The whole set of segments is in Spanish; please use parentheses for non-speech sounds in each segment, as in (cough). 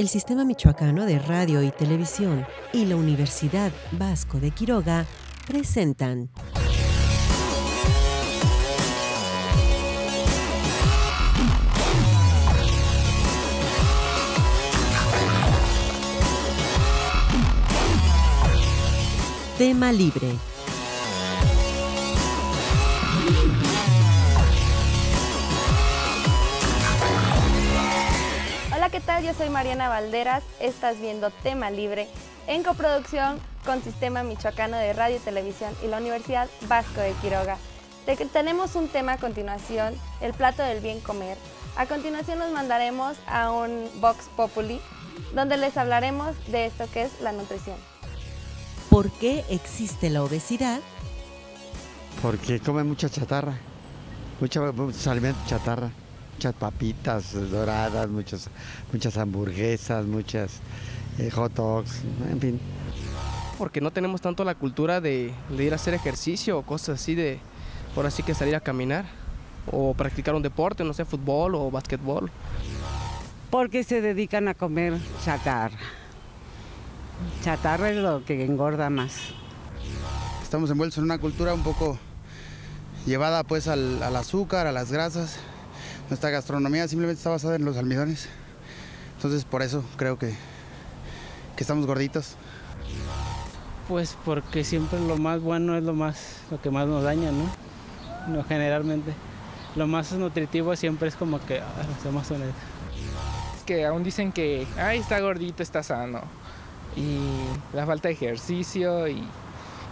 el Sistema Michoacano de Radio y Televisión y la Universidad Vasco de Quiroga presentan. Tema libre. Yo soy Mariana Valderas, estás viendo Tema Libre en coproducción con Sistema Michoacano de Radio y Televisión y la Universidad Vasco de Quiroga. tenemos un tema a continuación, el plato del bien comer. A continuación nos mandaremos a un Vox Populi, donde les hablaremos de esto que es la nutrición. ¿Por qué existe la obesidad? Porque come mucha chatarra, mucha, muchos chatarra muchas papitas doradas, muchas, muchas hamburguesas, muchas eh, hot dogs, en fin. Porque no tenemos tanto la cultura de, ir a hacer ejercicio o cosas así de, por así que salir a caminar o practicar un deporte, no sé, fútbol o básquetbol. Porque se dedican a comer chatarra. Chatarra es lo que engorda más. Estamos envueltos en una cultura un poco llevada pues al azúcar, a las grasas, nuestra gastronomía simplemente está basada en los almidones. Entonces por eso creo que, estamos gorditos. Pues porque siempre lo más bueno es lo más, lo que más nos daña, ¿no? No generalmente. Lo más nutritivo siempre es como que ah, hacemos Es que aún dicen que, ay, está gordito, está sano. Y la falta de ejercicio y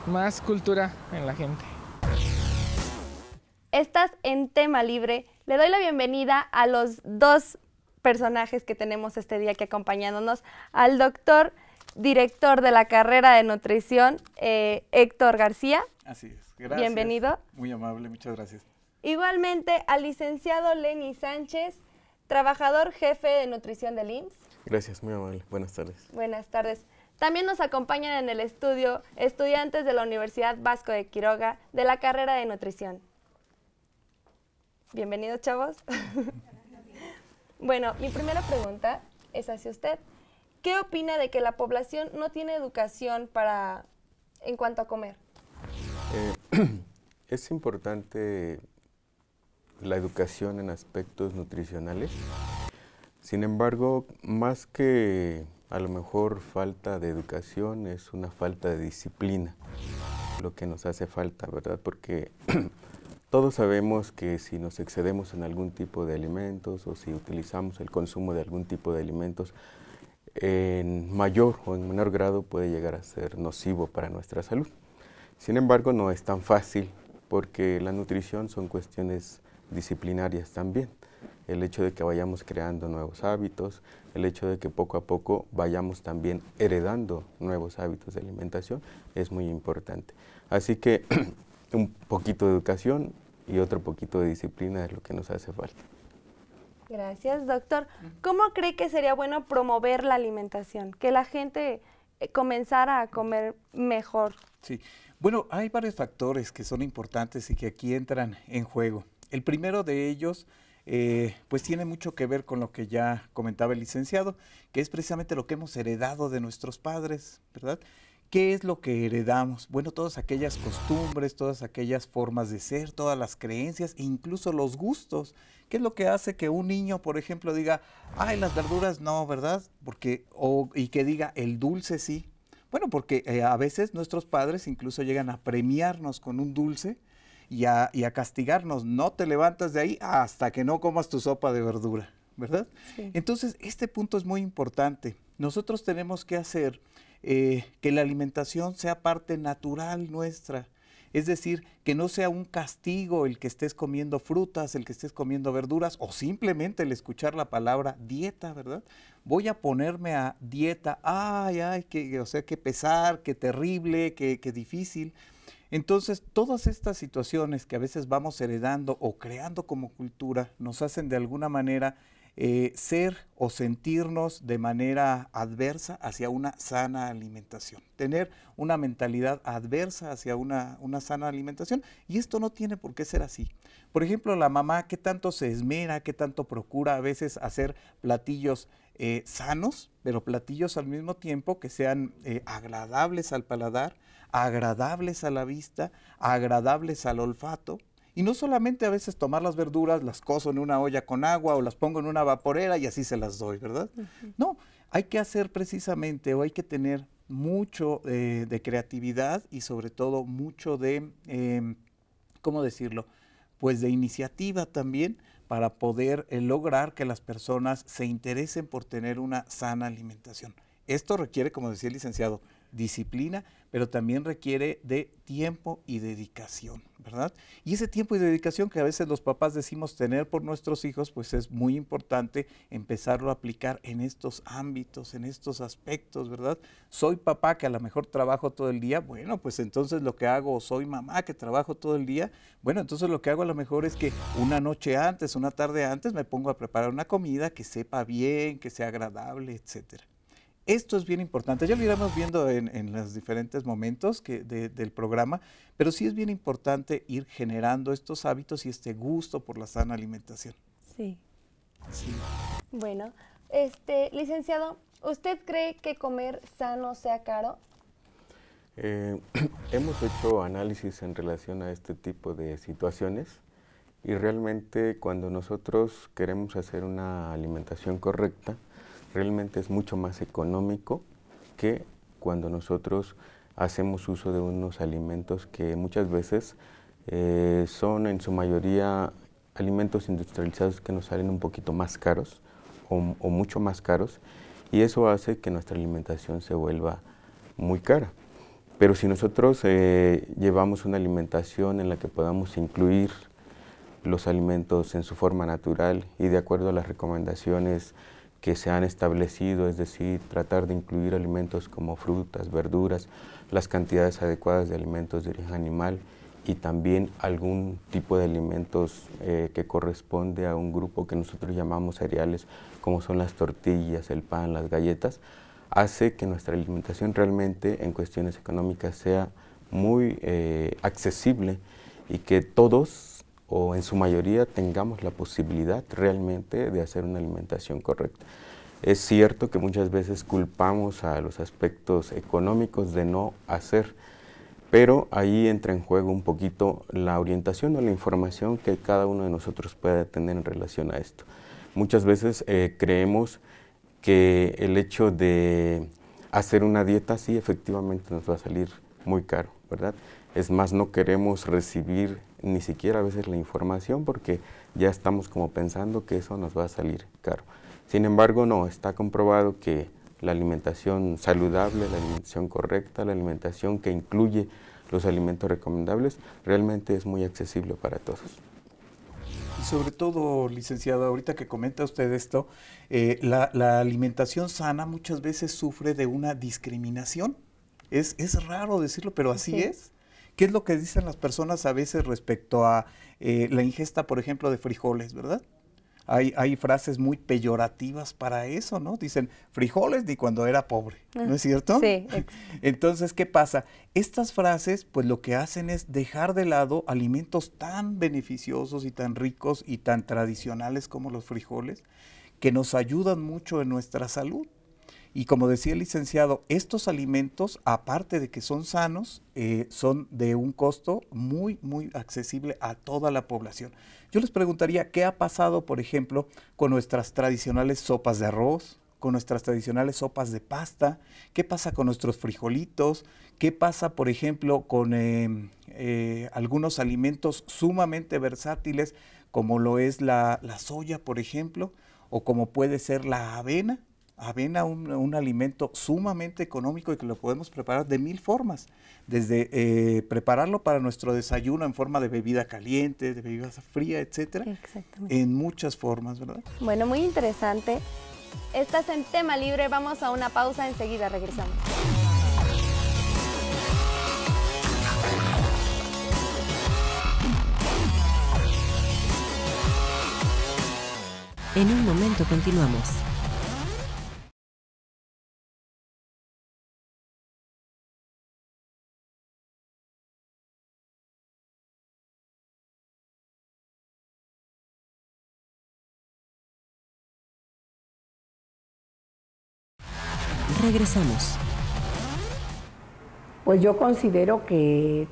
más cultura en la gente. Estás en tema libre. Le doy la bienvenida a los dos personajes que tenemos este día aquí acompañándonos, al doctor director de la carrera de nutrición, eh, Héctor García. Así es, gracias. Bienvenido. Muy amable, muchas gracias. Igualmente al licenciado Lenny Sánchez, trabajador jefe de nutrición del IMSS. Gracias, muy amable. Buenas tardes. Buenas tardes. También nos acompañan en el estudio estudiantes de la Universidad Vasco de Quiroga de la carrera de nutrición. Bienvenidos, chavos. (laughs) bueno, mi primera pregunta es hacia usted. ¿Qué opina de que la población no tiene educación para en cuanto a comer? Eh, (clears throat) es importante la educación en aspectos nutricionales. Sin embargo, más que a lo mejor falta de educación, es una falta de disciplina lo que nos hace falta, ¿verdad? Porque (clears throat) Todos sabemos que si nos excedemos en algún tipo de alimentos o si utilizamos el consumo de algún tipo de alimentos, en mayor o en menor grado puede llegar a ser nocivo para nuestra salud. Sin embargo, no es tan fácil porque la nutrición son cuestiones disciplinarias también. El hecho de que vayamos creando nuevos hábitos, el hecho de que poco a poco vayamos también heredando nuevos hábitos de alimentación es muy importante. Así que (clears throat) un poquito de educación y otro poquito de disciplina es lo que nos hace falta. Gracias, doctor. ¿Cómo cree que sería bueno promover la alimentación? Que la gente eh, comenzara a comer mejor. Sí, bueno, hay varios factores que son importantes y que aquí entran en juego. El primero de ellos, eh, pues tiene mucho que ver con lo que ya comentaba el licenciado, que es precisamente lo que hemos heredado de nuestros padres, ¿verdad? ¿Qué es lo que heredamos? Bueno, todas aquellas costumbres, todas aquellas formas de ser, todas las creencias e incluso los gustos. ¿Qué es lo que hace que un niño, por ejemplo, diga, ay, las verduras no, ¿verdad? Porque, y que diga, el dulce sí. Bueno, porque eh, a veces nuestros padres incluso llegan a premiarnos con un dulce y a, castigarnos. No te levantas de ahí hasta que no comas tu sopa de verdura, ¿verdad? Entonces, este punto es muy importante. Nosotros tenemos que hacer eh, que la alimentación sea parte natural nuestra. Es decir, que no sea un castigo el que estés comiendo frutas, el que estés comiendo verduras o simplemente el escuchar la palabra dieta, ¿verdad? Voy a ponerme a dieta, ay, ay, que, o sea, qué pesar, qué terrible, que, qué difícil. Entonces, todas estas situaciones que a veces vamos heredando o creando como cultura nos hacen de alguna manera eh, ser o sentirnos de manera adversa hacia una sana alimentación, tener una mentalidad adversa hacia una, sana alimentación. Y esto no tiene por qué ser así. Por ejemplo, la mamá que tanto se esmera, qué tanto procura a veces hacer platillos eh, sanos, pero platillos al mismo tiempo que sean eh, agradables al paladar, agradables a la vista, agradables al olfato y no solamente a veces tomar las verduras, las coso en una olla con agua o las pongo en una vaporera y así se las doy, ¿verdad? No, hay que hacer precisamente o hay que tener mucho eh, de creatividad y sobre todo mucho de, em, ¿cómo decirlo? Pues de iniciativa también para poder eh, lograr que las personas se interesen por tener una sana alimentación. Esto requiere, como decía el licenciado, disciplina, pero también requiere de tiempo y dedicación, ¿verdad? Y ese tiempo y dedicación que a veces los papás decimos tener por nuestros hijos, pues es muy importante empezarlo a aplicar en estos ámbitos, en estos aspectos, ¿verdad? Soy papá que a lo mejor trabajo todo el día, bueno, pues entonces lo que hago, soy mamá que trabajo todo el día, bueno, entonces lo que hago a lo mejor es que una noche antes, una tarde antes, me pongo a preparar una comida que sepa bien, que sea agradable, etcétera. Esto es bien importante. Ya lo iremos viendo en, en los diferentes momentos que, del programa, pero sí es bien importante ir generando estos hábitos y este gusto por la sana alimentación. Sí. Bueno, este, licenciado, ¿usted cree que comer sano sea caro? Eh, (clears throat) hemos hecho análisis en relación a este tipo de situaciones y realmente cuando nosotros queremos hacer una alimentación correcta, realmente es mucho más económico que cuando nosotros hacemos uso de unos alimentos que muchas veces eh, son en su mayoría alimentos industrializados que nos salen un poquito más caros o, mucho más caros y eso hace que nuestra alimentación se vuelva muy cara. Pero si nosotros eh, llevamos una alimentación en la que podamos incluir los alimentos en su forma natural y de acuerdo a las recomendaciones que se han establecido, es decir, tratar de incluir alimentos como frutas, verduras, las cantidades adecuadas de alimentos de origen animal y también algún tipo de alimentos eh, que corresponde a un grupo que nosotros llamamos cereales, como son las tortillas, el pan, las galletas, hace que nuestra alimentación realmente en cuestiones económicas sea muy eh, accesible y que todos o en su mayoría tengamos la posibilidad realmente de hacer una alimentación correcta. Es cierto que muchas veces culpamos a los aspectos económicos de no hacer, pero ahí entra en juego un poquito la orientación o la información que cada uno de nosotros puede tener en relación a esto. Muchas veces eh, creemos que el hecho de hacer una dieta así efectivamente nos va a salir muy caro, ¿verdad? Es más, no queremos recibir ni siquiera a veces la información porque ya estamos como pensando que eso nos va a salir caro. Sin embargo, no, está comprobado que la alimentación saludable, la alimentación correcta, la alimentación que incluye los alimentos recomendables, realmente es muy accesible para todos. Y sobre todo, licenciado, ahorita que comenta usted esto, eh, la, alimentación sana muchas veces sufre de una discriminación. Es, raro decirlo, pero así es. ¿Qué es lo que dicen las personas a veces respecto a eh, la ingesta, por ejemplo, de frijoles, verdad? Hay, hay, frases muy peyorativas para eso, ¿no? Dicen frijoles ni cuando era pobre, ¿no ah, es cierto? Sí. (laughs) Entonces, ¿qué pasa? Estas frases, pues lo que hacen es dejar de lado alimentos tan beneficiosos y tan ricos y tan tradicionales como los frijoles, que nos ayudan mucho en nuestra salud. Y como decía el licenciado, estos alimentos, aparte de que son sanos, eh, son de un costo muy, muy accesible a toda la población. Yo les preguntaría, ¿qué ha pasado, por ejemplo, con nuestras tradicionales sopas de arroz, con nuestras tradicionales sopas de pasta? ¿Qué pasa con nuestros frijolitos? ¿Qué pasa, por ejemplo, con eh, eh, algunos alimentos sumamente versátiles, como lo es la soya, por ejemplo, o como puede ser la avena? avena un, alimento sumamente económico y que lo podemos preparar de mil formas, desde eh, prepararlo para nuestro desayuno en forma de bebida caliente, de bebida fría, etcétera, en muchas formas, ¿verdad? Bueno, muy interesante. Estás en tema libre, vamos a una pausa, enseguida regresamos. En un momento continuamos. Regresamos. Pues yo considero que,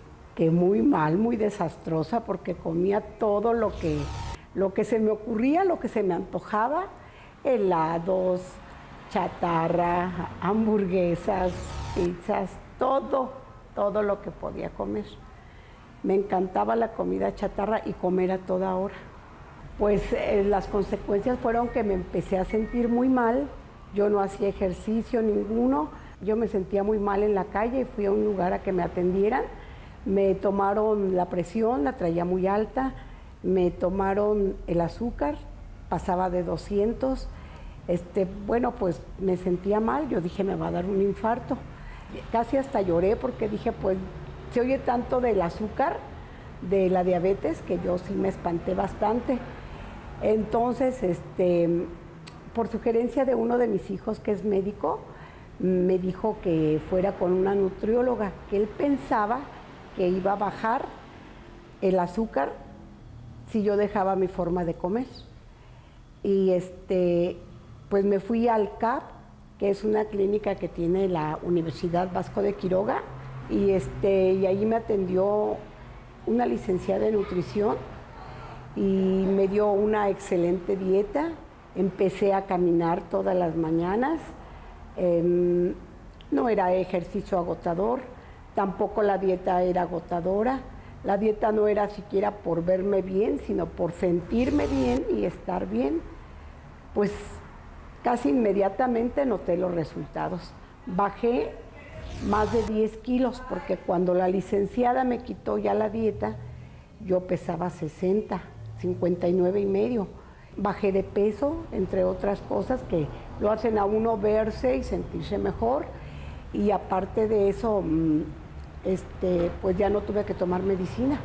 muy mal, muy desastrosa, porque comía todo lo que, lo que se me ocurría, lo que se me antojaba, helados, chatarra, hamburguesas, pizzas, todo, todo lo que podía comer. Me encantaba la comida chatarra y comer a toda hora. Pues eh, las consecuencias fueron que me empecé a sentir muy mal, yo no hacía ejercicio ninguno, yo me sentía muy mal en la calle y fui a un lugar a que me atendieran. Me tomaron la presión, la traía muy alta, me tomaron el azúcar, pasaba de 200. Este, bueno, pues me sentía mal, yo dije me va a dar un infarto. Casi hasta lloré porque dije, pues se oye tanto del azúcar, de la diabetes, que yo sí me espanté bastante. Entonces, este, por sugerencia de uno de mis hijos que es médico, me dijo que fuera con una nutrióloga, que él pensaba que iba a bajar el azúcar si yo dejaba mi forma de comer. Y este, pues me fui al CAP, que es una clínica que tiene la Universidad Vasco de Quiroga, y, este, y ahí me atendió una licenciada en nutrición y me dio una excelente dieta, Empecé a caminar todas las mañanas. Em, no era ejercicio agotador, tampoco la dieta era agotadora. La dieta no era siquiera por verme bien, sino por sentirme bien y estar bien. Pues casi inmediatamente noté los resultados. Bajé más de 10 kilos, porque cuando la licenciada me quitó ya la dieta, yo pesaba 60, 59 y medio bajé de peso, entre otras cosas que lo hacen a uno verse y sentirse mejor. Y aparte de eso, mm, este, pues ya no tuve que tomar medicina.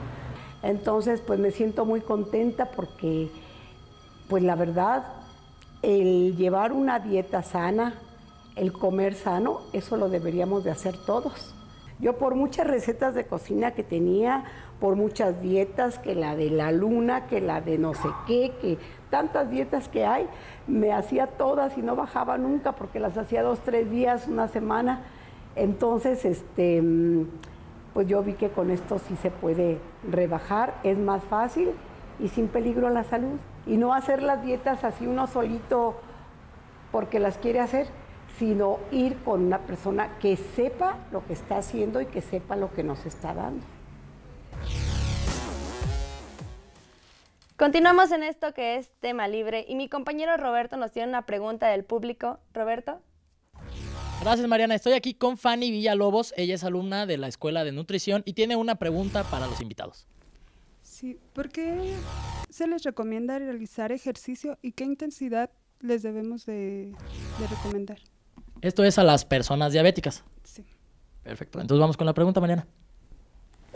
Entonces, pues me siento muy contenta porque, pues la verdad, el llevar una dieta sana, el comer sano, eso lo deberíamos de hacer todos. Yo por muchas recetas de cocina que tenía por muchas dietas, que la de la luna, que la de no sé qué, que tantas dietas que hay, me hacía todas y no bajaba nunca porque las hacía dos, tres días, una semana. Entonces, este, mm, pues yo vi que con esto sí se puede rebajar, es más fácil y sin peligro a la salud. Y no hacer las dietas así uno solito porque las quiere hacer, sino ir con una persona que sepa lo que está haciendo y que sepa lo que nos está dando. Continuamos en esto que es tema libre y mi compañero Roberto nos tiene una pregunta del público. Roberto. Gracias Mariana, estoy aquí con Fanny Villalobos, ella es alumna de la Escuela de Nutrición y tiene una pregunta para los invitados. Sí, ¿por qué se les recomienda realizar ejercicio y qué intensidad les debemos de, recomendar? Esto es a las personas diabéticas. Sí. Perfecto, entonces vamos con la pregunta Mariana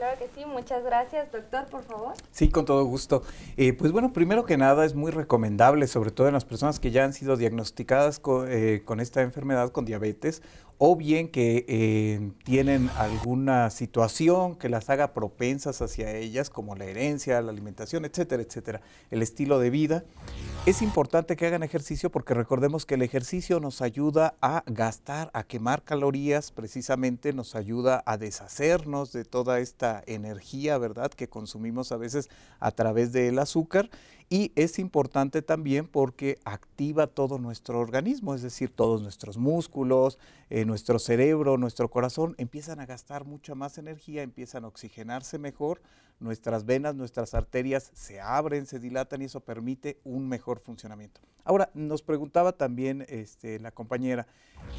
claro que sí. Muchas gracias, doctor, por favor. Sí, con todo gusto. Eh, pues bueno, primero que nada es muy recomendable, sobre todo en las personas que ya han sido diagnosticadas eh, con esta enfermedad, con diabetes o bien que eh, tienen alguna situación que las haga propensas hacia ellas, como la herencia, la alimentación, etcétera, etcétera, el estilo de vida. Es importante que hagan ejercicio porque recordemos que el ejercicio nos ayuda a gastar, a quemar calorías, precisamente nos ayuda a deshacernos de toda esta energía, ¿verdad?, que consumimos a veces a través del azúcar y es importante también porque activa todo nuestro organismo, es decir, todos nuestros músculos, eh, nuestro cerebro, nuestro corazón empiezan a gastar mucha más energía, empiezan a oxigenarse mejor, nuestras venas, nuestras arterias se abren, se dilatan y eso permite un mejor funcionamiento. Ahora, nos preguntaba también este, la compañera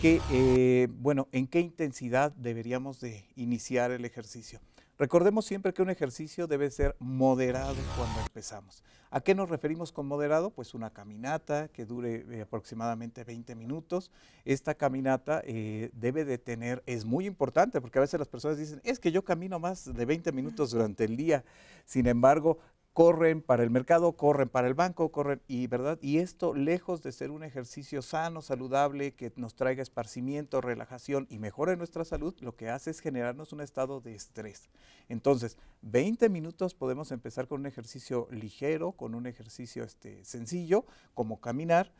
que, eh, bueno, ¿en qué intensidad deberíamos de iniciar el ejercicio? Recordemos siempre que un ejercicio debe ser moderado cuando empezamos. ¿A qué nos referimos con moderado? Pues una caminata que dure eh, aproximadamente 20 minutos. Esta caminata eh, debe de tener, es muy importante porque a veces las personas dicen, es que yo camino más de 20 minutos durante el día. Sin embargo, corren para el mercado, corren para el banco, corren y verdad y esto lejos de ser un ejercicio sano, saludable que nos traiga esparcimiento, relajación y mejore nuestra salud, lo que hace es generarnos un estado de estrés. Entonces, 20 minutos podemos empezar con un ejercicio ligero, con un ejercicio este, sencillo como caminar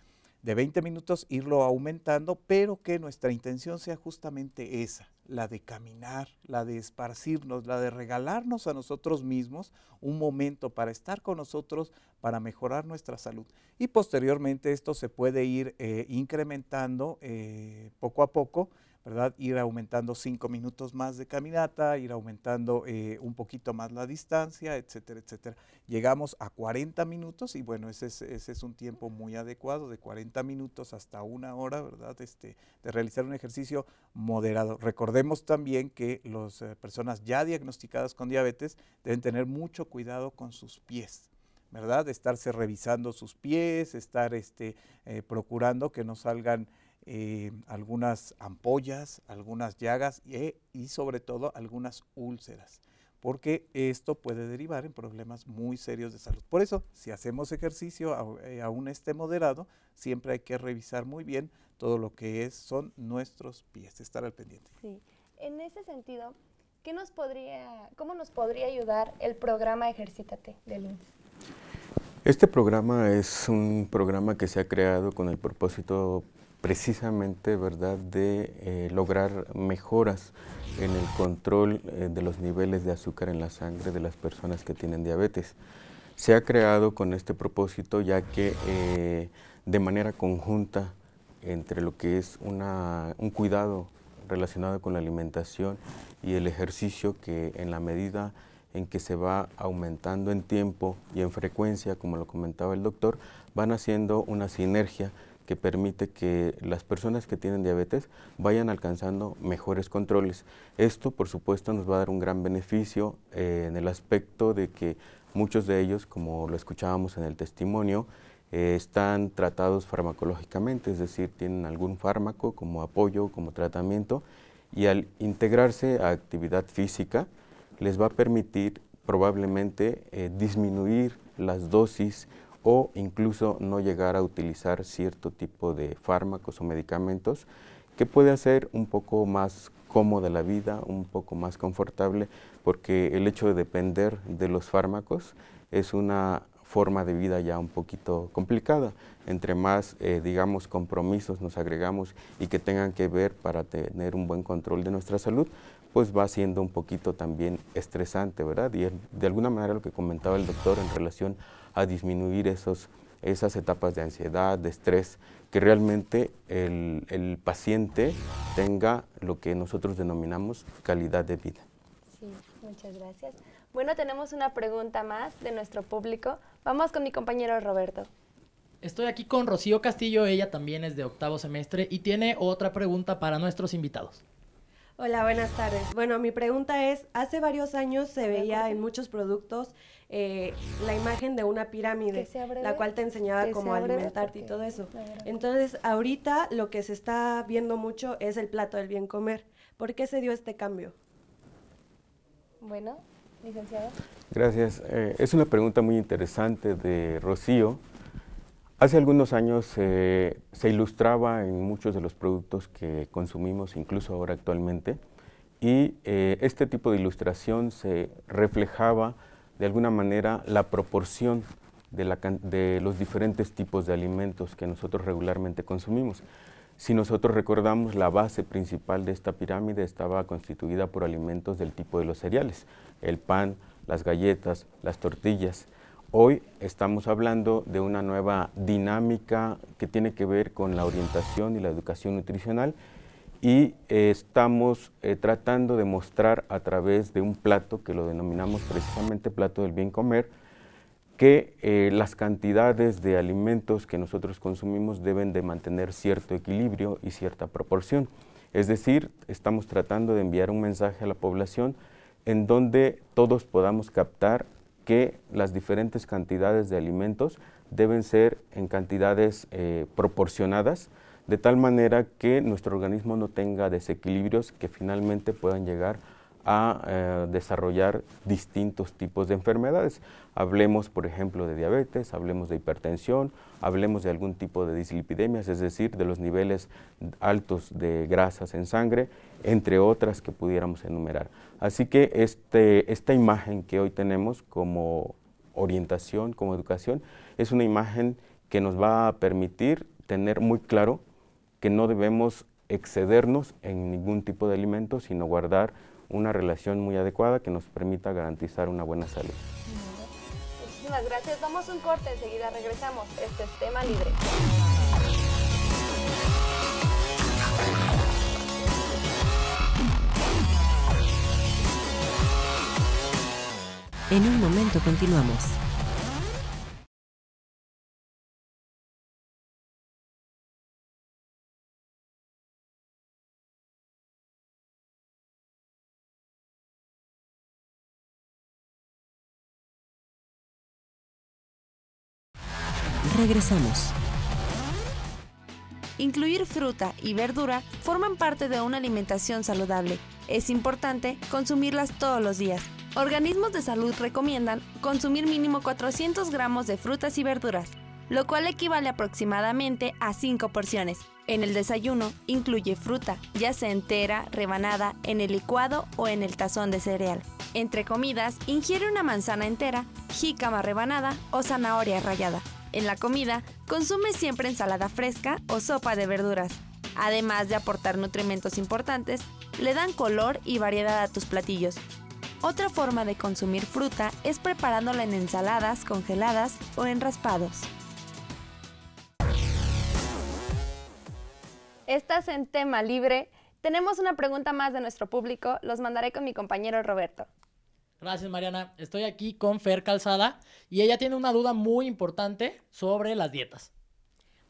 de 20 minutos, irlo aumentando, pero que nuestra intención sea justamente esa, la de caminar, la de esparcirnos, la de regalarnos a nosotros mismos un momento para estar con nosotros, para mejorar nuestra salud. Y posteriormente esto se puede ir eh, incrementando eh, poco a poco ¿verdad? Ir aumentando cinco minutos más de caminata, ir aumentando eh, un poquito más la distancia, etcétera, etcétera. Llegamos a 40 minutos y bueno, ese es, ese es un tiempo muy adecuado, de 40 minutos hasta una hora, ¿verdad? Este, de realizar un ejercicio moderado. Recordemos también que las eh, personas ya diagnosticadas con diabetes deben tener mucho cuidado con sus pies, ¿verdad? Estarse revisando sus pies, estar este, eh, procurando que no salgan eh, algunas ampollas, algunas llagas eh, y, sobre todo algunas úlceras, porque esto puede derivar en problemas muy serios de salud. Por eso, si hacemos ejercicio, eh, aún esté moderado, siempre hay que revisar muy bien todo lo que es, son nuestros pies, estar al pendiente. Sí, en ese sentido, ¿qué nos podría, ¿cómo nos podría ayudar el programa Ejercítate del LUNS? Este programa es un programa que se ha creado con el propósito precisamente ¿verdad? de eh, lograr mejoras en el control eh, de los niveles de azúcar en la sangre de las personas que tienen diabetes. Se ha creado con este propósito ya que eh, de manera conjunta entre lo que es un cuidado relacionado con la alimentación y el ejercicio que en la medida en que se va aumentando en tiempo y en frecuencia, como lo comentaba el doctor, van haciendo una sinergia que permite que las personas que tienen diabetes vayan alcanzando mejores controles. Esto, por supuesto, nos va a dar un gran beneficio eh, en el aspecto de que muchos de ellos, como lo escuchábamos en el testimonio, eh, están tratados farmacológicamente, es decir, tienen algún fármaco como apoyo, como tratamiento, y al integrarse a actividad física, les va a permitir probablemente eh, disminuir las dosis o incluso no llegar a utilizar cierto tipo de fármacos o medicamentos que puede hacer un poco más cómoda la vida, un poco más confortable, porque el hecho de depender de los fármacos es una forma de vida ya un poquito complicada. Entre más, eh, digamos, compromisos nos agregamos y que tengan que ver para tener un buen control de nuestra salud, pues va siendo un poquito también estresante, ¿verdad? Y de alguna manera lo que comentaba el doctor en relación a disminuir esos, esas etapas de ansiedad, de estrés, que realmente el, el paciente tenga lo que nosotros denominamos calidad de vida. Sí, muchas gracias. Bueno, tenemos una pregunta más de nuestro público. Vamos con mi compañero Roberto. Estoy aquí con Rocío Castillo, ella también es de octavo semestre y tiene otra pregunta para nuestros invitados. Hola, buenas tardes. Bueno, mi pregunta es, hace varios años se veía en muchos productos eh, la imagen de una pirámide, la cual te enseñaba cómo alimentarte y todo eso. Entonces, ahorita lo que se está viendo mucho es el plato del bien comer. ¿Por qué se dio este cambio? Bueno, licenciado. Gracias. Eh, es una pregunta muy interesante de Rocío. Hace algunos años eh, se ilustraba en muchos de los productos que consumimos, incluso ahora actualmente, y eh, este tipo de ilustración se reflejaba de alguna manera la proporción de, los diferentes tipos de alimentos que nosotros regularmente consumimos. Si nosotros recordamos, la base principal de esta pirámide estaba constituida por alimentos del tipo de los cereales, el pan, las galletas, las tortillas, Hoy estamos hablando de una nueva dinámica que tiene que ver con la orientación y la educación nutricional y eh, estamos eh, tratando de mostrar a través de un plato que lo denominamos precisamente plato del bien comer, que eh, las cantidades de alimentos que nosotros consumimos deben de mantener cierto equilibrio y cierta proporción. Es decir, estamos tratando de enviar un mensaje a la población en donde todos podamos captar que las diferentes cantidades de alimentos deben ser en cantidades eh, proporcionadas, de tal manera que nuestro organismo no tenga desequilibrios que finalmente puedan llegar a eh, desarrollar distintos tipos de enfermedades. Hablemos, por ejemplo, de diabetes, hablemos de hipertensión, hablemos de algún tipo de dislipidemias, es decir, de los niveles altos de grasas en sangre, entre otras que pudiéramos enumerar. Así que este, esta imagen que hoy tenemos como orientación, como educación, es una imagen que nos va a permitir tener muy claro que no debemos excedernos en ningún tipo de alimento, sino guardar una relación muy adecuada que nos permita garantizar una buena salud. Muchísimas gracias. Vamos a un corte, enseguida regresamos. Este es tema libre. En un momento continuamos. Regresamos. Incluir fruta y verdura forman parte de una alimentación saludable. Es importante consumirlas todos los días. Organismos de salud recomiendan consumir mínimo 400 gramos de frutas y verduras, lo cual equivale aproximadamente a 5 porciones. En el desayuno incluye fruta, ya sea entera, rebanada, en el licuado o en el tazón de cereal. Entre comidas, ingiere una manzana entera, jícama rebanada o zanahoria rallada. En la comida, consume siempre ensalada fresca o sopa de verduras. Además de aportar nutrimentos importantes, le dan color y variedad a tus platillos. Otra forma de consumir fruta es preparándola en ensaladas, congeladas o en raspados. Estás en tema libre. Tenemos una pregunta más de nuestro público, los mandaré con mi compañero Roberto. Gracias, Mariana. Estoy aquí con Fer Calzada y ella tiene una duda muy importante sobre las dietas.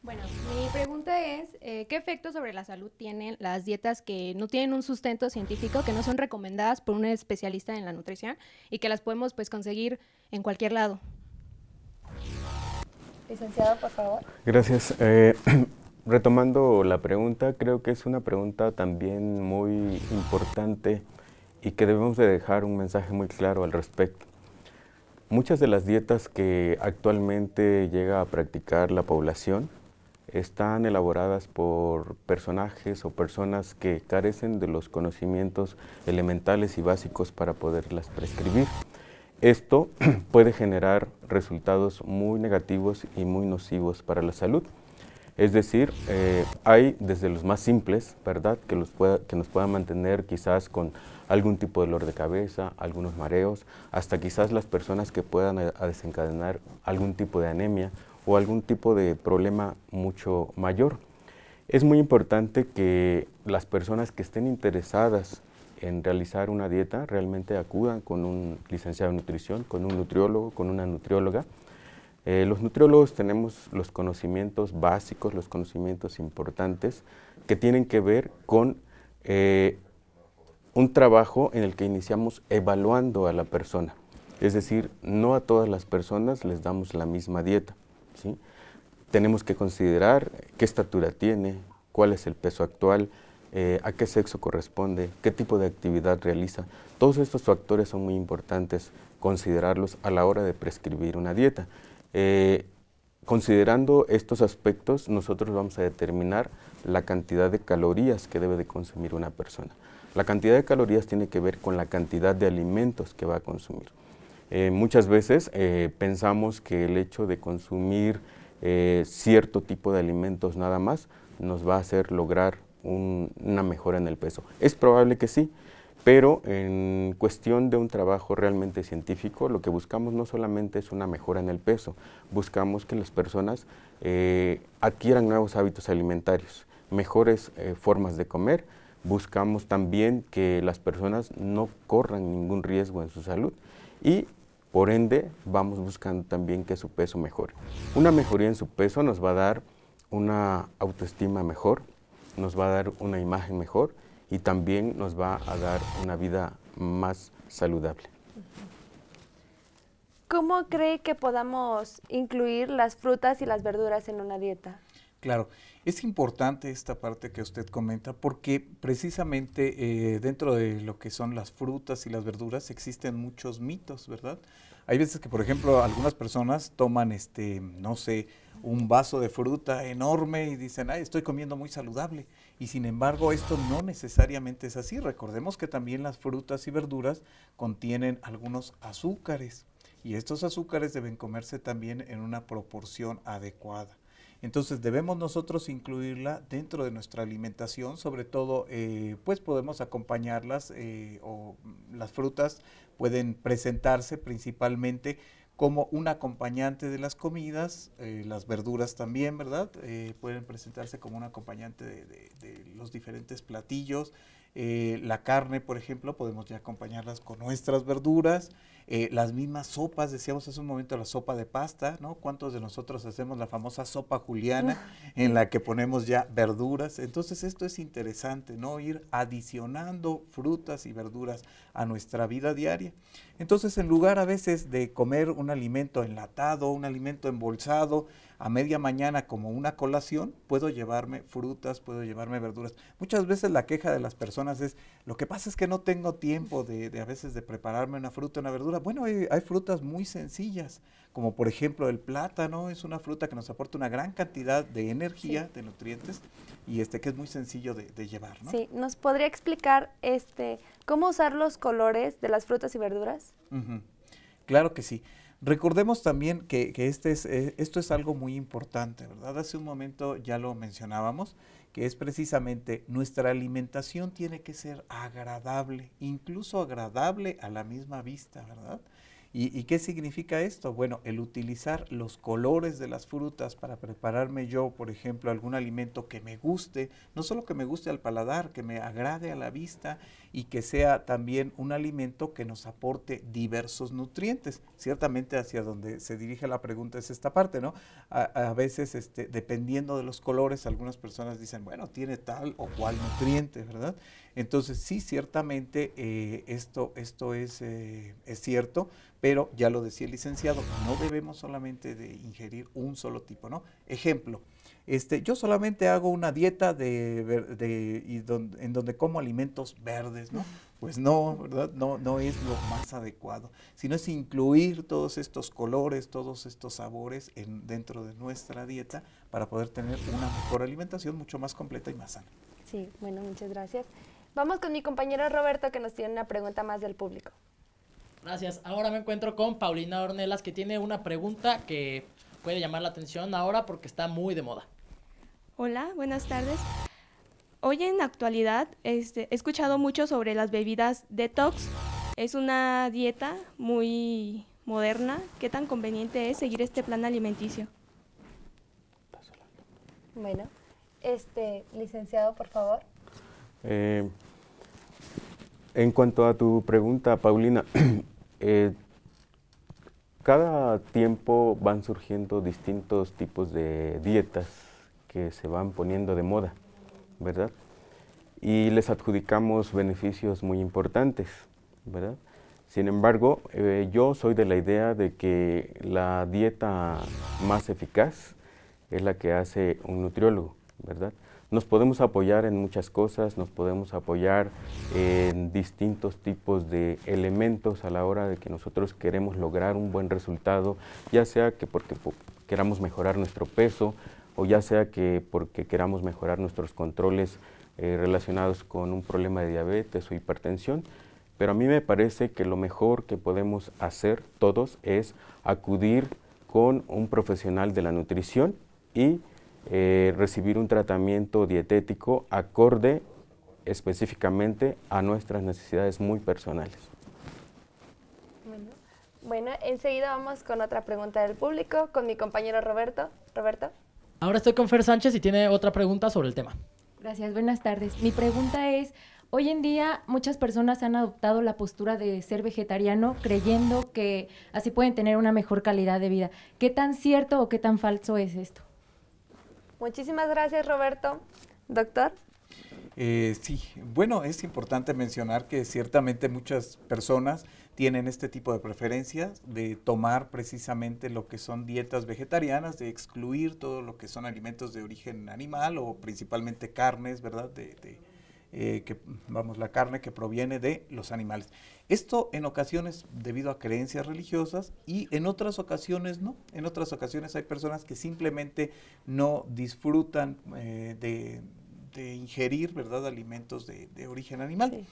Bueno, mi pregunta es, eh, ¿qué efectos sobre la salud tienen las dietas que no tienen un sustento científico, que no son recomendadas por un especialista en la nutrición y que las podemos pues conseguir en cualquier lado? Licenciado, por favor. Gracias. Eh, (clears throat) retomando la pregunta, creo que es una pregunta también muy importante y que debemos de dejar un mensaje muy claro al respecto. Muchas de las dietas que actualmente llega a practicar la población están elaboradas por personajes o personas que carecen de los conocimientos elementales y básicos para poderlas prescribir. Esto (clears throat) puede generar resultados muy negativos y muy nocivos para la salud. Es decir, eh, hay desde los más simples, ¿verdad?, que, los pueda, que nos puedan mantener quizás con algún tipo de dolor de cabeza, algunos mareos, hasta quizás las personas que puedan desencadenar algún tipo de anemia o algún tipo de problema mucho mayor. Es muy importante que las personas que estén interesadas en realizar una dieta realmente acudan con un licenciado en nutrición, con un nutriólogo, con una nutrióloga. Eh, los nutriólogos tenemos los conocimientos básicos, los conocimientos importantes que tienen que ver con eh, un trabajo en el que iniciamos evaluando a la persona. Es decir, no a todas las personas les damos la misma dieta. Tenemos que considerar qué estatura tiene, cuál es el peso actual, eh, a qué sexo corresponde, qué tipo de actividad realiza. Todos estos factores son muy importantes considerarlos a la hora de prescribir una dieta. Eh, considerando estos aspectos, nosotros vamos a determinar la cantidad de calorías que debe de consumir una persona. La cantidad de calorías tiene que ver con la cantidad de alimentos que va a consumir. Eh, muchas veces eh, pensamos que el hecho de consumir eh, cierto tipo de alimentos nada más nos va a hacer lograr una mejora en el peso. Es probable que sí, pero en cuestión de un trabajo realmente científico, lo que buscamos no solamente es una mejora en el peso, buscamos que las personas adquieran nuevos hábitos alimentarios, mejores formas de comer, buscamos también que las personas no corran ningún riesgo en su salud y por ende vamos buscando también que su peso mejore. Una mejoría en su peso nos va a dar una autoestima mejor, nos va a dar una imagen mejor y también nos va a dar una vida más saludable. ¿Cómo cree que podamos incluir las frutas y las verduras en una dieta? Claro, es importante esta parte que usted comenta porque precisamente eh, dentro de lo que son las frutas y las verduras existen muchos mitos, ¿verdad? Hay veces que, por ejemplo, algunas personas toman, este, no sé, un vaso de fruta enorme y dicen, ay, estoy comiendo muy saludable. Y sin embargo, esto no necesariamente es así. Recordemos que también las frutas y verduras contienen algunos azúcares y estos azúcares deben comerse también en una proporción adecuada. Entonces debemos nosotros incluirla dentro de nuestra alimentación, sobre todo eh, pues podemos acompañarlas eh, o las frutas pueden presentarse principalmente como un acompañante de las comidas, eh, las verduras también, ¿verdad? pueden presentarse como un acompañante de los diferentes platillos. la carne, por ejemplo, podemos ya acompañarlas con nuestras verduras. Eh, las mismas sopas, decíamos hace un momento la sopa de pasta, ¿no? ¿Cuántos de nosotros hacemos la famosa sopa juliana en la que ponemos ya verduras? Entonces esto es interesante, ¿no? Ir adicionando frutas y verduras a nuestra vida diaria. Entonces en lugar a veces de comer un alimento enlatado, un alimento embolsado, a media mañana como una colación, puedo llevarme frutas, puedo llevarme verduras. Muchas veces la queja de las personas es, lo que pasa es que no tengo tiempo de, a veces de prepararme una fruta, una verdura. Bueno, hay, frutas muy sencillas, como por ejemplo el plátano, es una fruta que nos aporta una gran cantidad de energía, de nutrientes, y este que es muy sencillo de, llevar. ¿no? Sí, ¿nos podría explicar este, cómo usar los colores de las frutas y verduras? Claro que sí. Recordemos también que, este es, eh, esto es algo muy importante, ¿verdad? Hace un momento ya lo mencionábamos, que es precisamente nuestra alimentación tiene que ser agradable, incluso agradable a la misma vista, ¿verdad? ¿Y, ¿Y, qué significa esto? Bueno, el utilizar los colores de las frutas para prepararme yo, por ejemplo, algún alimento que me guste, no solo que me guste al paladar, que me agrade a la vista y que sea también un alimento que nos aporte diversos nutrientes. Ciertamente hacia donde se dirige la pregunta es esta parte, ¿no? A, veces, este, dependiendo de los colores, algunas personas dicen, bueno, tiene tal o cual nutriente, ¿verdad? Entonces, sí, ciertamente eh, esto, esto es, eh, es cierto, pero ya lo decía el licenciado, no debemos solamente de ingerir un solo tipo, ¿no? Ejemplo, este, yo solamente hago una dieta de, en donde como alimentos verdes, ¿no? Pues no, ¿verdad? No, es lo más adecuado, sino es incluir todos estos colores, todos estos sabores dentro de nuestra dieta para poder tener una mejor alimentación mucho más completa y más sana. Sí, bueno, muchas gracias. Vamos con mi compañero Roberto que nos tiene una pregunta más del público. Gracias. Ahora me encuentro con Paulina Ornelas que tiene una pregunta que puede llamar la atención ahora porque está muy de moda. Hola, buenas tardes. Hoy en la actualidad este, he escuchado mucho sobre las bebidas detox. Es una dieta muy moderna. ¿Qué tan conveniente es seguir este plan alimenticio? Bueno, este, licenciado, por favor. Eh, en cuanto a tu pregunta, Paulina, (clears throat) eh, cada tiempo van surgiendo distintos tipos de dietas que se van poniendo de moda, ¿verdad? Y les adjudicamos beneficios muy importantes, ¿verdad? Sin embargo, eh, yo soy de la idea de que la dieta más eficaz es la que hace un nutriólogo, ¿verdad? Nos podemos apoyar en muchas cosas, nos podemos apoyar en distintos tipos de elementos a la hora de que nosotros queremos lograr un buen resultado, ya sea que porque queramos mejorar nuestro peso, o ya sea que porque queramos mejorar nuestros controles eh, relacionados con un problema de diabetes o hipertensión, pero a mí me parece que lo mejor que podemos hacer todos es acudir con un profesional de la nutrición y eh, recibir un tratamiento dietético acorde específicamente a nuestras necesidades muy personales. Bueno, bueno enseguida vamos con otra pregunta del público, con mi compañero Roberto. Roberto. Ahora estoy con Fer Sánchez y tiene otra pregunta sobre el tema. Gracias, buenas tardes. Mi pregunta es, hoy en día muchas personas han adoptado la postura de ser vegetariano creyendo que así pueden tener una mejor calidad de vida. ¿Qué tan cierto o qué tan falso es esto? Muchísimas gracias, Roberto. Doctor. Eh, sí, bueno, es importante mencionar que ciertamente muchas personas tienen este tipo de preferencias de tomar precisamente lo que son dietas vegetarianas, de excluir todo lo que son alimentos de origen animal o principalmente carnes, ¿verdad? De, eh, que, vamos, la carne que proviene de los animales. Esto en ocasiones debido a creencias religiosas y en otras ocasiones no. En otras ocasiones hay personas que simplemente no disfrutan eh, de, ingerir, ¿verdad?, alimentos de, de origen animal.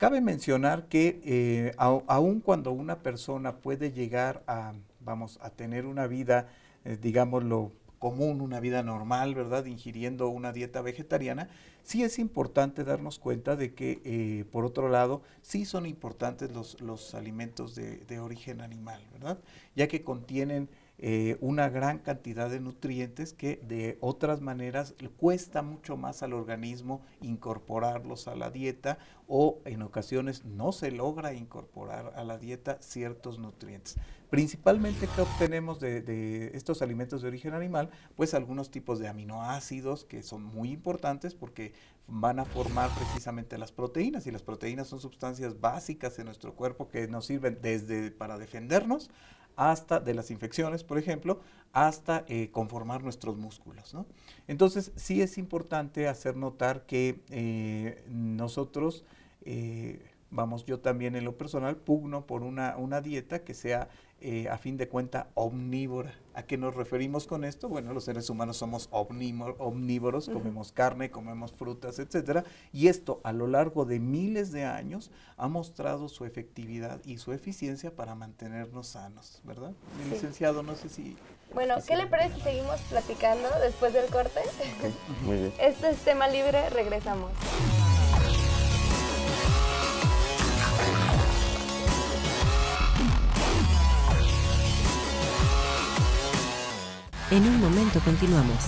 Cabe mencionar que eh, aun cuando una persona puede llegar a, vamos, a tener una vida, eh, digámoslo, común, una vida normal, ¿verdad? Ingiriendo una dieta vegetariana, sí es importante darnos cuenta de que, eh, por otro lado, sí son importantes los, alimentos de, de origen animal, ¿verdad? Ya que contienen eh, una gran cantidad de nutrientes que de otras maneras cuesta mucho más al organismo incorporarlos a la dieta o en ocasiones no se logra incorporar a la dieta ciertos nutrientes. Principalmente que obtenemos de, estos alimentos de origen animal, pues algunos tipos de aminoácidos que son muy importantes porque van a formar precisamente las proteínas y las proteínas son sustancias básicas en nuestro cuerpo que nos sirven desde para defendernos hasta de las infecciones, por ejemplo, hasta eh, conformar nuestros músculos. ¿no? Entonces, sí es importante hacer notar que eh, nosotros, eh, vamos, yo también en lo personal, pugno por una, una dieta que sea eh, a fin de cuenta omnívora. ¿A qué nos referimos con esto? Bueno, los seres humanos somos omnívoros, comemos carne, comemos frutas, etcétera, y esto a lo largo de miles de años ha mostrado su efectividad y su eficiencia para mantenernos sanos, ¿verdad? Licenciado, no sé si bueno, ¿qué le parece si seguimos platicando después del corte? muy bien. (laughs) Este es tema libre, regresamos. En un momento continuamos.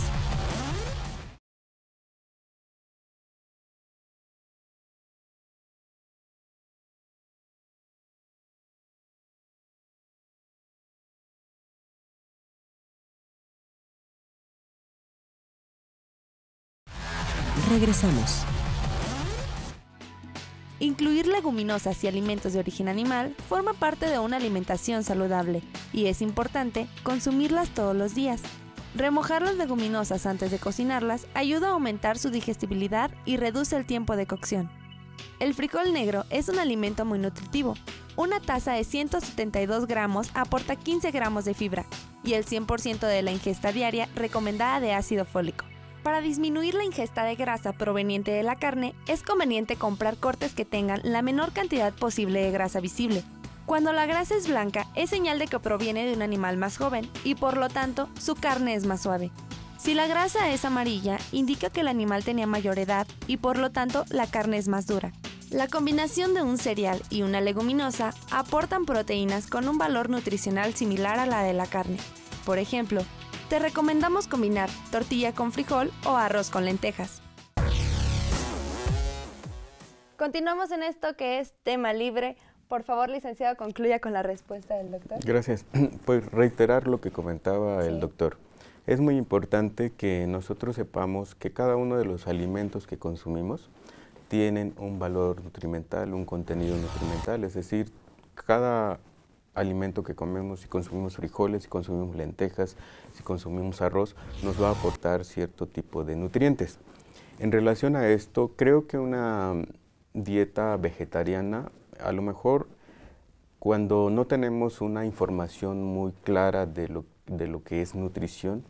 Regresamos. Incluir leguminosas y alimentos de origen animal forma parte de una alimentación saludable y es importante consumirlas todos los días. Remojar las leguminosas antes de cocinarlas ayuda a aumentar su digestibilidad y reduce el tiempo de cocción. El frijol negro es un alimento muy nutritivo. Una taza de 172 gramos aporta 15 gramos de fibra y el 100% de la ingesta diaria recomendada de ácido fólico. Para disminuir la ingesta de grasa proveniente de la carne, es conveniente comprar cortes que tengan la menor cantidad posible de grasa visible. Cuando la grasa es blanca, es señal de que proviene de un animal más joven y por lo tanto su carne es más suave. Si la grasa es amarilla, indica que el animal tenía mayor edad y por lo tanto la carne es más dura. La combinación de un cereal y una leguminosa aportan proteínas con un valor nutricional similar a la de la carne. Por ejemplo, te recomendamos combinar tortilla con frijol o arroz con lentejas. Continuamos en esto que es tema libre. Por favor, licenciado, concluya con la respuesta del doctor. Gracias. (clears throat) Pues reiterar lo que comentaba el doctor. Es muy importante que nosotros sepamos que cada uno de los alimentos que consumimos tienen un valor nutrimental, un contenido nutrimental, es decir, cada alimento que comemos, si consumimos frijoles, si consumimos lentejas, si consumimos arroz, nos va a aportar cierto tipo de nutrientes. En relación a esto, creo que una dieta vegetariana, a lo mejor cuando no tenemos una información muy clara de lo, que es nutrición,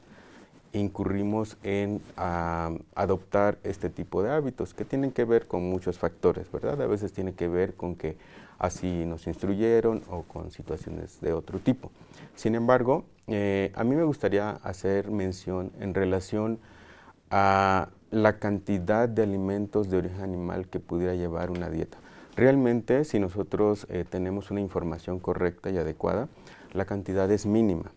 incurrimos en adoptar este tipo de hábitos que tienen que ver con muchos factores, ¿verdad? A veces tiene que ver con que así nos instruyeron o con situaciones de otro tipo. Sin embargo, eh, a mí me gustaría hacer mención en relación a la cantidad de alimentos de origen animal que pudiera llevar una dieta. Realmente, si nosotros eh, tenemos una información correcta y adecuada, la cantidad es mínima.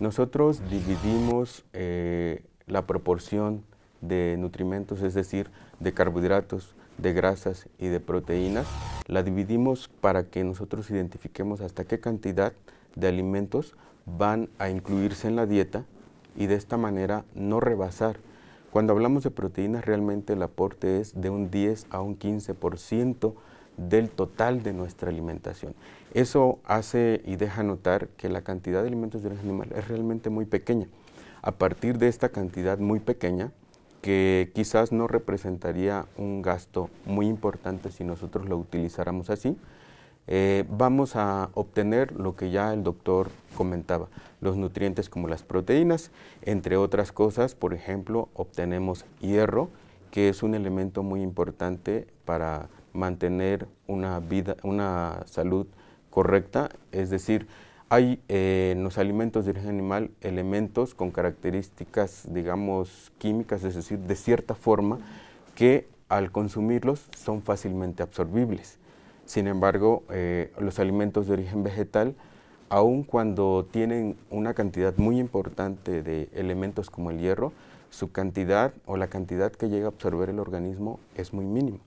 Nosotros dividimos eh, la proporción de nutrimentos, es decir, de carbohidratos, de grasas y de proteínas, la dividimos para que nosotros identifiquemos hasta qué cantidad de alimentos van a incluirse en la dieta y de esta manera no rebasar. Cuando hablamos de proteínas, realmente el aporte es de un 10 a un 15% del total de nuestra alimentación. Eso hace y deja notar que la cantidad de alimentos de origen animal es realmente muy pequeña. A partir de esta cantidad muy pequeña, que quizás no representaría un gasto muy importante si nosotros lo utilizáramos así, eh, vamos a obtener lo que ya el doctor comentaba, los nutrientes como las proteínas, entre otras cosas, por ejemplo, obtenemos hierro, que es un elemento muy importante para mantener una vida, una salud correcta, es decir, hay eh, en los alimentos de origen animal elementos con características, digamos, químicas, es decir, de cierta forma, que al consumirlos son fácilmente absorbibles. Sin embargo, eh, los alimentos de origen vegetal, aun cuando tienen una cantidad muy importante de elementos como el hierro, su cantidad o la cantidad que llega a absorber el organismo es muy mínima.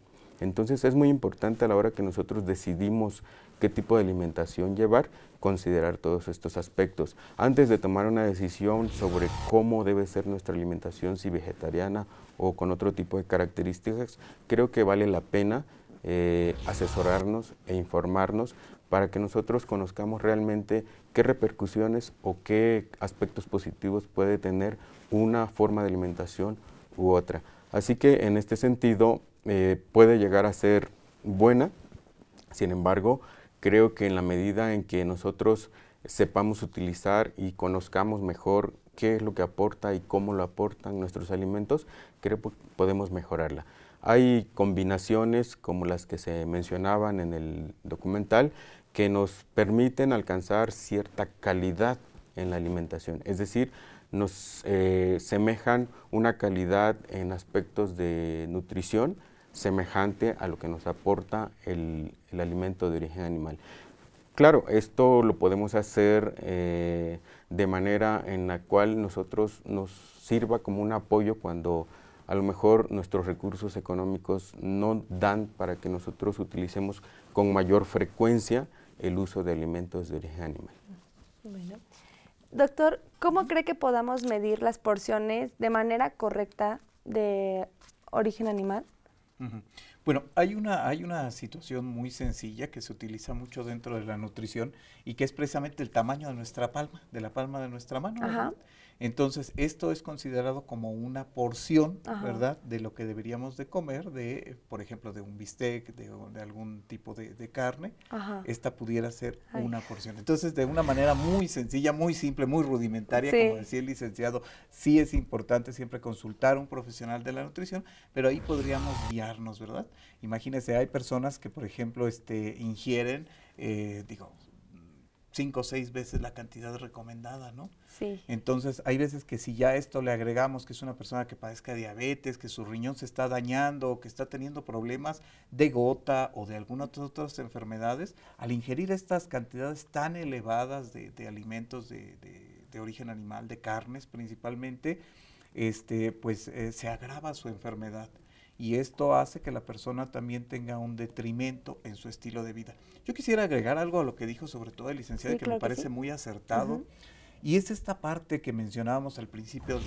Entonces es muy importante a la hora que nosotros decidimos qué tipo de alimentación llevar, considerar todos estos aspectos antes de tomar una decisión sobre cómo debe ser nuestra alimentación, si vegetariana o con otro tipo de características. Creo que vale la pena eh, asesorarnos e informarnos para que nosotros conozcamos realmente qué repercusiones o qué aspectos positivos puede tener una forma de alimentación u otra. Así que en este sentido eh, puede llegar a ser buena, sin embargo, creo que en la medida en que nosotros sepamos utilizar y conozcamos mejor qué es lo que aporta y cómo lo aportan nuestros alimentos, creo que podemos mejorarla. Hay combinaciones como las que se mencionaban en el documental que nos permiten alcanzar cierta calidad en la alimentación, es decir, nos eh, semejan una calidad en aspectos de nutrición, semejante a lo que nos aporta el, alimento de origen animal. Claro, esto lo podemos hacer eh, de manera en la cual nosotros nos sirva como un apoyo cuando a lo mejor nuestros recursos económicos no dan para que nosotros utilicemos con mayor frecuencia el uso de alimentos de origen animal. Doctor, ¿cómo cree que podamos medir las porciones de manera correcta de origen animal? Bueno, hay una, hay una situación muy sencilla que se utiliza mucho dentro de la nutrición y que es precisamente el tamaño de nuestra palma, de la palma de nuestra mano. Entonces, esto es considerado como una porción, ¿verdad?, de lo que deberíamos de comer, de, por ejemplo, de un bistec, de, algún tipo de, carne. Esta pudiera ser una porción. Entonces, de una manera muy sencilla, muy simple, muy rudimentaria, como decía el licenciado, sí es importante siempre consultar a un profesional de la nutrición, pero ahí podríamos guiarnos, ¿verdad? Imagínense, hay personas que, por ejemplo, este, ingieren, eh, digo, cinco o seis veces la cantidad recomendada, ¿no? Sí. Entonces, hay veces que si ya esto le agregamos que es una persona que padezca diabetes, que su riñón se está dañando que está teniendo problemas de gota o de algunas otras enfermedades, al ingerir estas cantidades tan elevadas de, alimentos de, origen animal, de carnes principalmente, este, pues eh, se agrava su enfermedad y esto hace que la persona también tenga un detrimento en su estilo de vida. Yo quisiera agregar algo a lo que dijo sobre todo el licenciado que me parece muy acertado y es esta parte que mencionábamos al principio,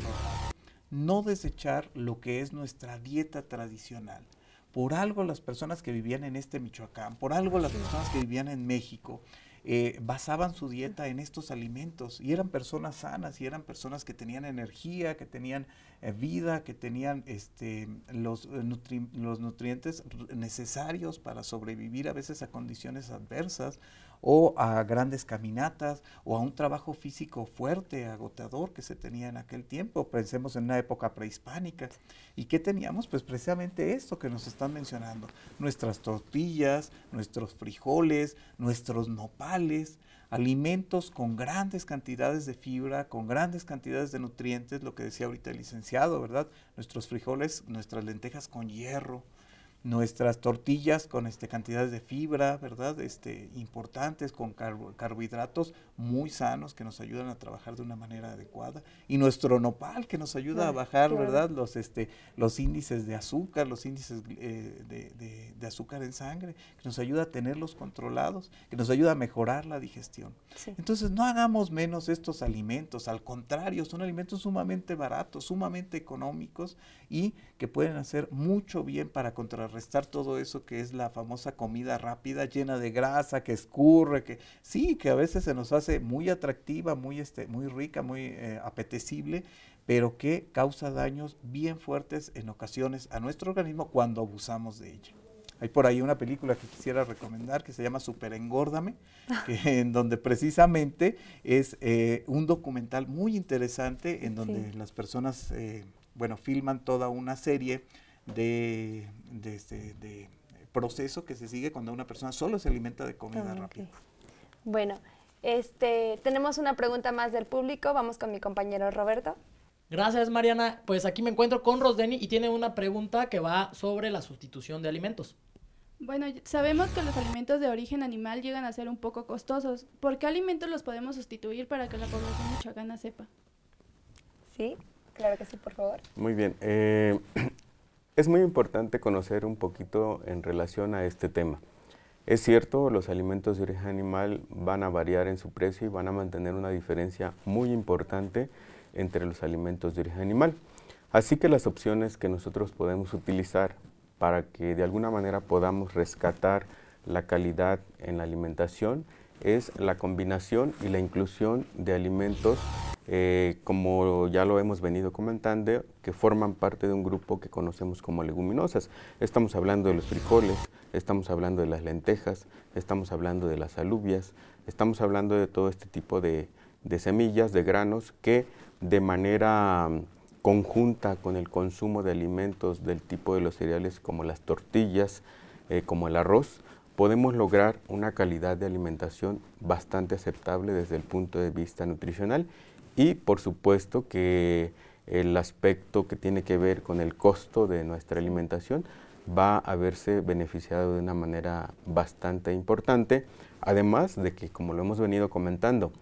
no desechar lo que es nuestra dieta tradicional. Por algo las personas que vivían en este Michoacán, por algo las personas que vivían en México, eh, basaban su dieta en estos alimentos y eran personas sanas y eran personas que tenían energía, que tenían eh, vida, que tenían este, eh, los nutrientes necesarios para sobrevivir a veces a condiciones adversas o a grandes caminatas o a un trabajo físico fuerte, agotador que se tenía en aquel tiempo. Pensemos en una época prehispánica. ¿Y qué teníamos? Pues precisamente esto que nos están mencionando. Nuestras tortillas, nuestros frijoles, nuestros nopales, alimentos con grandes cantidades de fibra, con grandes cantidades de nutrientes, lo que decía ahorita el licenciado, ¿verdad? Nuestros frijoles, nuestras lentejas con hierro, nuestras tortillas con este, cantidades de fibra, ¿verdad? Este, importantes, con carbohidratos, muy sanos que nos ayudan a trabajar de una manera adecuada y nuestro nopal que nos ayuda a bajar, ¿verdad? Los, este, los índices de azúcar, los índices eh, de, azúcar en sangre, que nos ayuda a tenerlos controlados, que nos ayuda a mejorar la digestión. Entonces, no hagamos menos estos alimentos, al contrario, son alimentos sumamente baratos, sumamente económicos y que pueden hacer mucho bien para contrarrestar todo eso que es la famosa comida rápida, llena de grasa, que escurre, que sí, que a veces se nos hace muy atractiva, muy, este, muy rica, muy eh, apetecible, pero que causa daños bien fuertes en ocasiones a nuestro organismo cuando abusamos de ella. Hay por ahí una película que quisiera recomendar que se llama Super (laughs) en donde precisamente es eh, un documental muy interesante en donde las personas, eh, bueno, filman toda una serie de, de, este, que se sigue cuando una persona solo se alimenta de comida rápida. Bueno, este, tenemos una pregunta más del público. Vamos con mi compañero Roberto. Gracias, Mariana. Pues aquí me encuentro con Rosdeni y tiene una pregunta que va sobre la sustitución de alimentos. Bueno, sabemos que los alimentos de origen animal llegan a ser un poco costosos. ¿Por qué alimentos los podemos sustituir para que la población Chagana sepa? Sí, claro que sí, por favor. Muy bien. Eh, (clears throat) es muy importante conocer un poquito en relación a este tema. Es cierto, los alimentos de origen animal van a variar en su precio y van a mantener una diferencia muy importante entre los alimentos de origen animal. Así que las opciones que nosotros podemos utilizar para que de alguna manera podamos rescatar la calidad en la alimentación es la combinación y la inclusión de alimentos, eh, como ya lo hemos venido comentando, que forman parte de un grupo que conocemos como leguminosas. Estamos hablando de los frijoles, estamos hablando de las lentejas, estamos hablando de las alubias, estamos hablando de todo este tipo de, semillas, de granos, que de manera mm, conjunta con el consumo de alimentos del tipo de los cereales como las tortillas, eh, como el arroz, podemos lograr una calidad de alimentación bastante aceptable desde el punto de vista nutricional y por supuesto que el aspecto que tiene que ver con el costo de nuestra alimentación va a verse beneficiado de una manera bastante importante, además de que, como lo hemos venido comentando,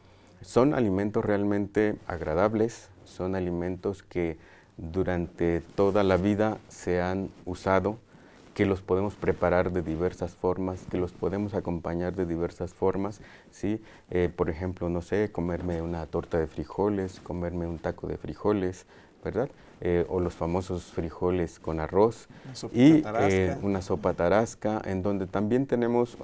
son alimentos realmente agradables, son alimentos que durante toda la vida se han usado que los podemos preparar de diversas formas, que los podemos acompañar de diversas formas, ¿sí? Eh, por ejemplo, no sé, comerme una torta de frijoles, comerme un taco de frijoles, ¿verdad? Eh, o los famosos frijoles con arroz y eh, una sopa tarasca, en donde también tenemos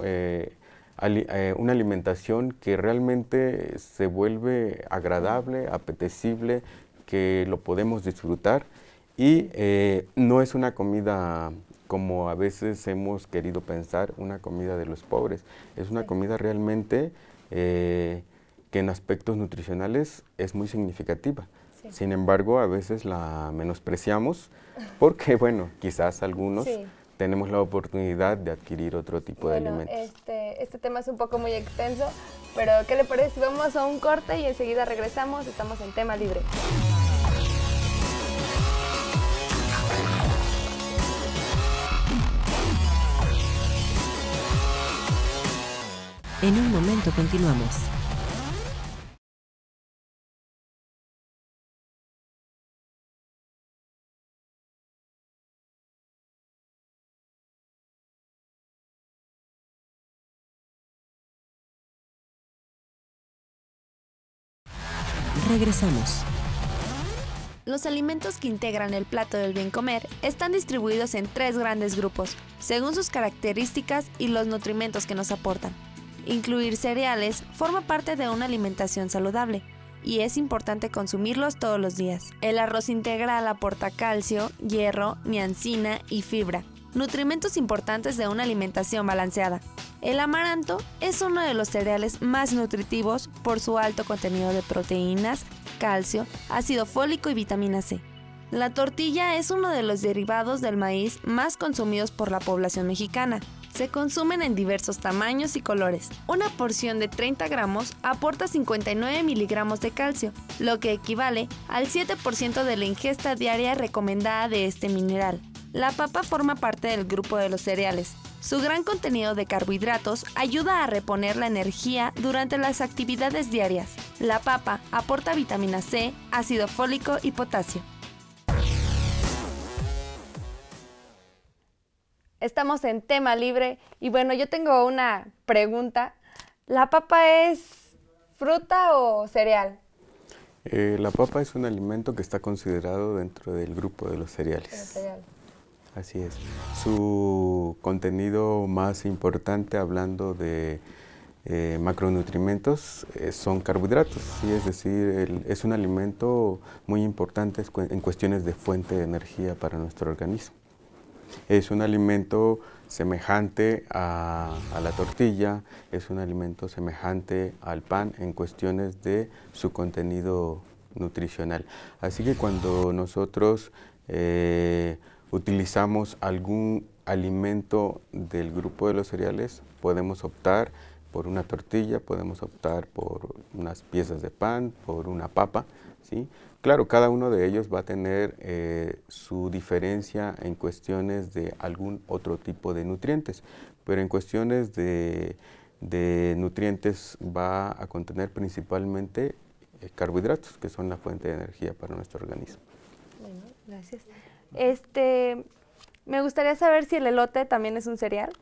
una alimentación que realmente se vuelve agradable, apetecible, que lo podemos disfrutar y no es una comida como a veces hemos querido pensar una comida de los pobres. Es una comida realmente eh, que en aspectos nutricionales es muy significativa. Sin embargo, a veces la menospreciamos porque, bueno, quizás algunos... tenemos la oportunidad de adquirir otro tipo de alimentos. Este, este tema es un poco muy extenso, pero ¿qué le parece? Vamos a un corte y enseguida regresamos, estamos en tema libre. En un momento continuamos. Regresamos. Los alimentos que integran el plato del bien comer están distribuidos en tres grandes grupos, según sus características y los nutrimentos que nos aportan. Incluir cereales forma parte de una alimentación saludable y es importante consumirlos todos los días. El arroz integral aporta calcio, hierro, niacina y fibra, nutrimentos importantes de una alimentación balanceada. El amaranto es uno de los cereales más nutritivos por su alto contenido de proteínas, calcio, ácido fólico y vitamina C. La tortilla es uno de los derivados del maíz más consumidos por la población mexicana. Se consumen en diversos tamaños y colores. Una porción de 30 gramos aporta 59 miligramos de calcio, lo que equivale al 7% de la ingesta diaria recomendada de este mineral. La papa forma parte del grupo de los cereales. Su gran contenido de carbohidratos ayuda a reponer la energía durante las actividades diarias. La papa aporta vitamina C, ácido fólico y potasio. Estamos en tema libre y bueno, yo tengo una pregunta. ¿La papa es fruta o cereal? Eh, la papa es un alimento que está considerado dentro del grupo de los cereales. Así es. Su contenido más importante, hablando de eh, eh son carbohidratos. Es decir, es un alimento muy importante en cuestiones de fuente de energía para nuestro organismo. Es un alimento semejante a, la tortilla, es un alimento semejante al pan en cuestiones de su contenido nutricional. Así que cuando nosotros eh, utilizamos algún alimento del grupo de los cereales, podemos optar por una tortilla, podemos optar por unas piezas de pan, por una papa, ¿sí? Claro, cada uno de ellos va a tener eh, su diferencia en cuestiones de algún otro tipo de nutrientes, pero en cuestiones de, nutrientes va a contener principalmente eh, carbohidratos, que son la fuente de energía para nuestro organismo. Bueno, gracias. Este, me gustaría saber si el elote también es un cereal.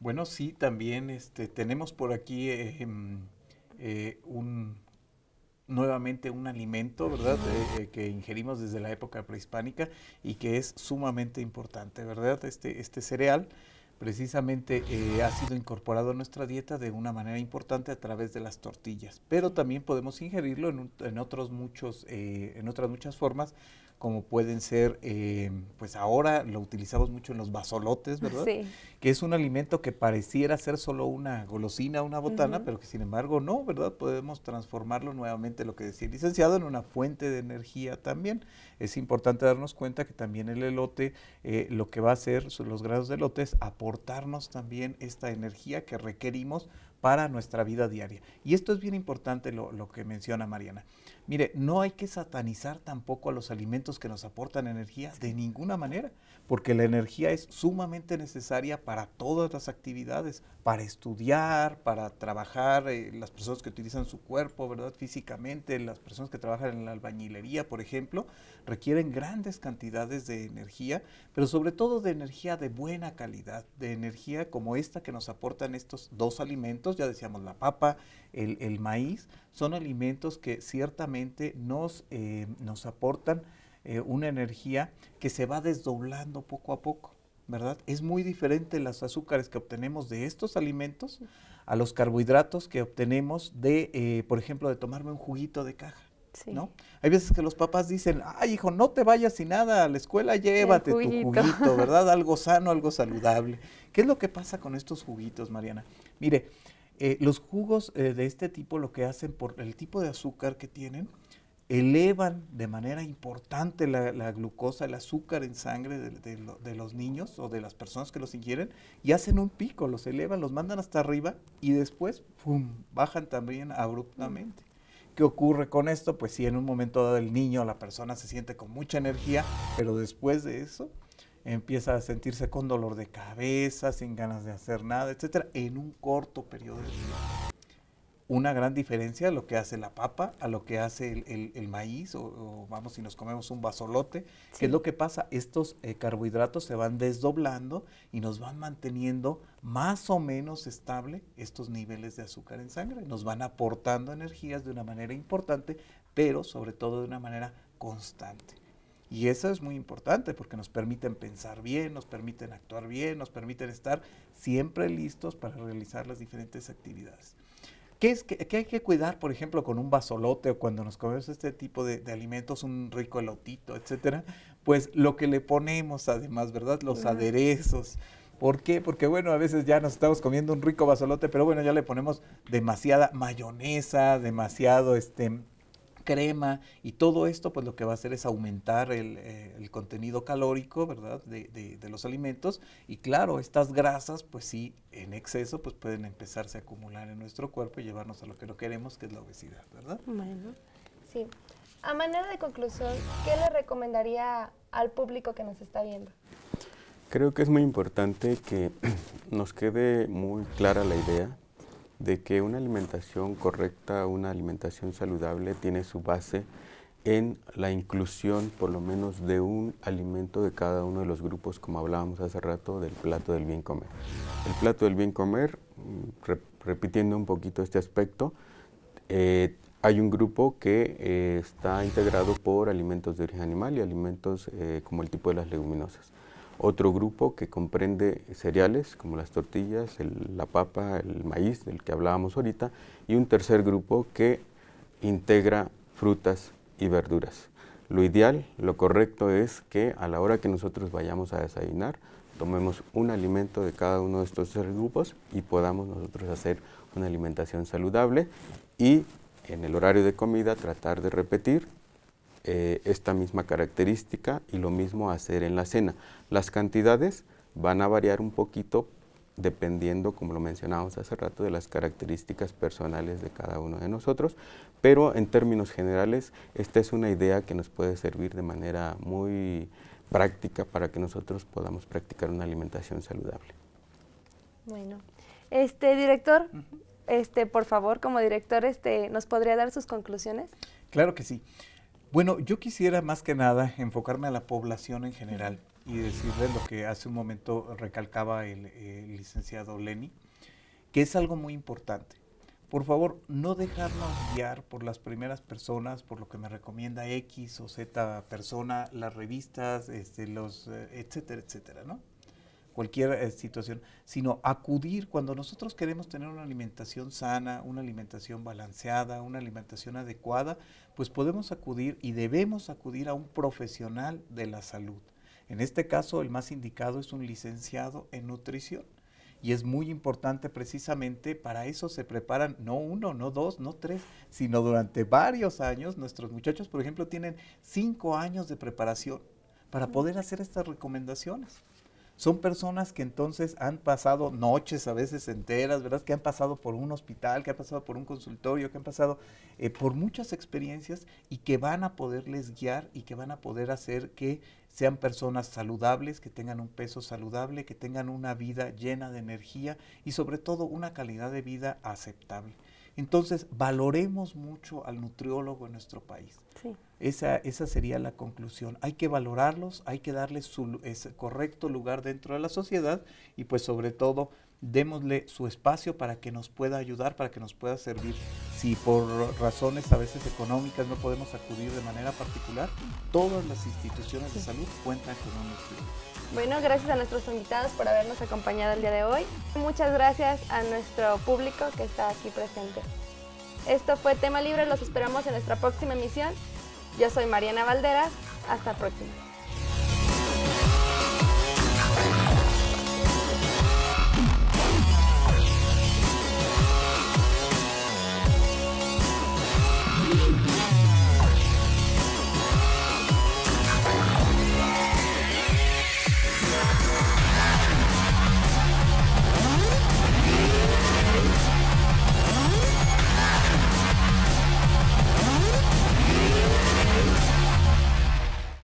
Bueno, sí, también este, tenemos por aquí eh, em, un nuevamente un alimento, ¿verdad? Eh, eh, que ingerimos desde la época prehispánica y que es sumamente importante, ¿verdad? Este, este cereal precisamente eh, ha sido incorporado a nuestra dieta de una manera importante a través de las tortillas, pero también podemos ingerirlo en, otros muchos, en otras muchas formas, como pueden ser, eh, pues ahora lo utilizamos mucho en los basolotes, ¿verdad? Sí. Que es un alimento que pareciera ser solo una golosina, una botana, pero que sin embargo no, ¿verdad? Podemos transformarlo nuevamente, lo que decía el licenciado, en una fuente de energía también. Es importante darnos cuenta que también el elote, eh, lo que va a hacer los grados de elote es aportarnos también esta energía que requerimos para nuestra vida diaria. Y esto es bien importante lo que menciona Mariana. Mire, no hay que satanizar tampoco a los alimentos que nos aportan energía de ninguna manera porque la energía es sumamente necesaria para todas las actividades, para estudiar, para trabajar, eh, las personas que utilizan su cuerpo, ¿verdad? Físicamente, las personas que trabajan en la albañilería, por ejemplo, requieren grandes cantidades de energía, pero sobre todo de energía de buena calidad, de energía como esta que nos aportan estos dos alimentos, ya decíamos la papa, el, maíz, son alimentos que ciertamente nos, eh, nos aportan eh, una energía que se va desdoblando poco a poco, ¿verdad? Es muy diferente los azúcares que obtenemos de estos alimentos a los carbohidratos que obtenemos de, eh, por ejemplo, de tomarme un juguito de caja. Sí. ¿No? Hay veces que los papás dicen, ay hijo, no te vayas sin nada a la escuela, llévate tu juguito, (laughs) ¿verdad? Algo sano, algo saludable. ¿Qué es lo que pasa con estos juguitos, Mariana? Mire, eh, los jugos de este tipo lo que hacen por el tipo de azúcar que tienen elevan de manera importante la, glucosa, el azúcar en sangre de, los niños o de las personas que los ingieren y hacen un pico, los elevan, los mandan hasta arriba y después, bajan también abruptamente. ¿Qué ocurre con esto? Pues si en un momento dado el niño o la persona se siente con mucha energía, pero después de eso empieza a sentirse con dolor de cabeza, sin ganas de hacer nada, etcétera, en un corto periodo de tiempo una gran diferencia a lo que hace la papa a lo que hace el, maíz o, vamos si nos comemos un basolote. ¿Qué es lo que pasa? Estos eh, carbohidratos se van desdoblando y nos van manteniendo más o menos estable estos niveles de azúcar en sangre. Nos van aportando energías de una manera importante, pero sobre todo de una manera constante. Y eso es muy importante porque nos permiten pensar bien, nos permiten actuar bien, nos permiten estar siempre listos para realizar las diferentes actividades. ¿Qué, es, qué, hay que cuidar, por ejemplo, con un basolote o cuando nos comemos este tipo de, de alimentos, un rico elotito, etcétera? Pues lo que le ponemos además, ¿verdad? Los aderezos. ¿Por qué? Porque bueno, a veces ya nos estamos comiendo un rico basolote, pero bueno, ya le ponemos demasiada mayonesa, demasiado este crema y todo esto pues lo que va a hacer es aumentar el, eh, contenido calórico, ¿verdad? De, los alimentos y claro, estas grasas pues sí en exceso pues pueden empezarse a acumular en nuestro cuerpo y llevarnos a lo que no queremos que es la obesidad, ¿verdad? Bueno, sí. A manera de conclusión, ¿qué le recomendaría al público que nos está viendo? Creo que es muy importante que (clears throat) nos quede muy clara la idea de que una alimentación correcta, una alimentación saludable tiene su base en la inclusión por lo menos de un alimento de cada uno de los grupos, como hablábamos hace rato, del plato del bien comer. El plato del bien comer, mm, repitiendo un poquito este aspecto, eh, hay un grupo que eh, está integrado por alimentos de origen animal y alimentos eh, como el tipo de las leguminosas. Otro grupo que comprende cereales como las tortillas, la papa, el maíz del que hablábamos ahorita. Y un tercer grupo que integra frutas y verduras. Lo ideal, lo correcto es que a la hora que nosotros vayamos a desayunar, tomemos un alimento de cada uno de estos tres grupos y podamos nosotros hacer una alimentación saludable y en el horario de comida tratar de repetir eh, esta misma característica y lo mismo hacer en la cena. Las cantidades van a variar un poquito dependiendo, como lo mencionábamos hace rato, de las características personales de cada uno de nosotros, pero en términos generales esta es una idea que nos puede servir de manera muy práctica para que nosotros podamos practicar una alimentación saludable. Bueno, este director, este por favor, como director, este nos podría dar sus conclusiones? Claro que sí. Bueno, yo quisiera más que nada enfocarme a la población en general y decirle lo que hace un momento recalcaba el, licenciado Lenny, que es algo muy importante. Por favor, no dejarnos guiar por las primeras personas, por lo que me recomienda X o Z persona, las revistas, este, los, eh, etcétera, etcétera, ¿no? cualquier eh, situación, sino acudir cuando nosotros queremos tener una alimentación sana, una alimentación balanceada, una alimentación adecuada, pues podemos acudir y debemos acudir a un profesional de la salud. En este caso, el más indicado es un licenciado en nutrición. Y es muy importante precisamente para eso se preparan no uno, no dos, no tres, sino durante varios años. Nuestros muchachos, por ejemplo, tienen cinco años de preparación para poder hacer estas recomendaciones. Son personas que entonces han pasado noches a veces enteras, ¿verdad? Que han pasado por un hospital, que han pasado por un consultorio, que han pasado eh, por muchas experiencias y que van a poderles guiar y que van a poder hacer que sean personas saludables, que tengan un peso saludable, que tengan una vida llena de energía y sobre todo una calidad de vida aceptable. Entonces, valoremos mucho al nutriólogo en nuestro país. Sí. Esa, esa sería la conclusión. Hay que valorarlos, hay que darles su correcto lugar dentro de la sociedad y pues sobre todo démosle su espacio para que nos pueda ayudar, para que nos pueda servir. Si por razones a veces económicas no podemos acudir de manera particular, todas las instituciones de salud cuentan con un estudio. Bueno, gracias a nuestros invitados por habernos acompañado el día de hoy. Muchas gracias a nuestro público que está aquí presente. Esto fue Tema Libre, los esperamos en nuestra próxima emisión. Yo soy Mariana Valderas. Hasta próximo.